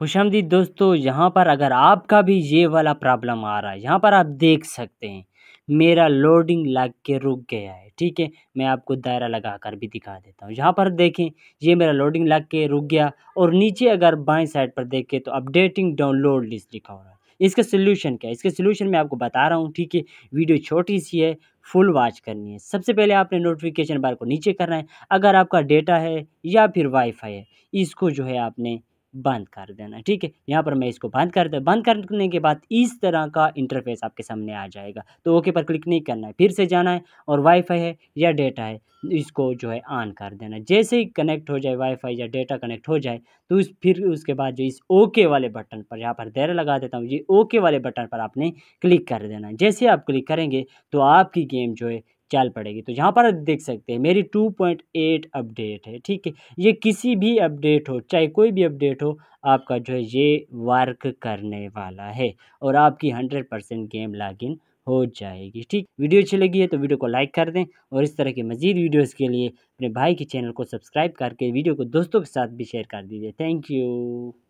खुशमदीद दोस्तों यहाँ पर अगर आपका भी ये वाला प्रॉब्लम आ रहा है यहाँ पर आप देख सकते हैं मेरा लोडिंग लग के रुक गया है ठीक है मैं आपको दायरा लगा कर भी दिखा देता हूँ यहाँ पर देखें ये मेरा लोडिंग लग के रुक गया और नीचे अगर बाएं साइड पर देखें तो अपडेटिंग डाउनलोड लिस्ट लिखा हो रहा है इसका सोल्यूशन क्या है इसके सोल्यूशन मैं आपको बता रहा हूँ ठीक है वीडियो छोटी सी है फुल वॉच करनी है सबसे पहले आपने नोटिफिकेशन बार को नीचे करना है अगर आपका डेटा है या फिर वाईफाई है इसको जो है आपने बंद कर देना ठीक है यहाँ पर मैं इसको बंद कर दे बंद करने के बाद इस तरह का इंटरफेस आपके सामने आ जाएगा तो ओके पर क्लिक नहीं करना है फिर से जाना है और वाईफाई है या डेटा है इसको जो है ऑन कर देना जैसे ही कनेक्ट हो जाए वाईफाई या डेटा कनेक्ट हो जाए तो उस फिर उसके बाद जो इस ओके वाले बटन पर यहाँ पर देर लगा देता हूँ ये ओके वाले बटन पर आपने क्लिक कर देना जैसे आप क्लिक करेंगे तो आपकी गेम जो है चाल पड़ेगी तो यहाँ पर आप देख सकते हैं मेरी 2.8 अपडेट है ठीक है ये किसी भी अपडेट हो चाहे कोई भी अपडेट हो आपका जो है ये वर्क करने वाला है और आपकी 100 परसेंट गेम लॉगिन हो जाएगी ठीक वीडियो अच्छी लगी है तो वीडियो को लाइक कर दें और इस तरह के मजीद वीडियोज़ के लिए अपने भाई के चैनल को सब्सक्राइब करके वीडियो को दोस्तों के साथ भी शेयर कर दीजिए थैंक यू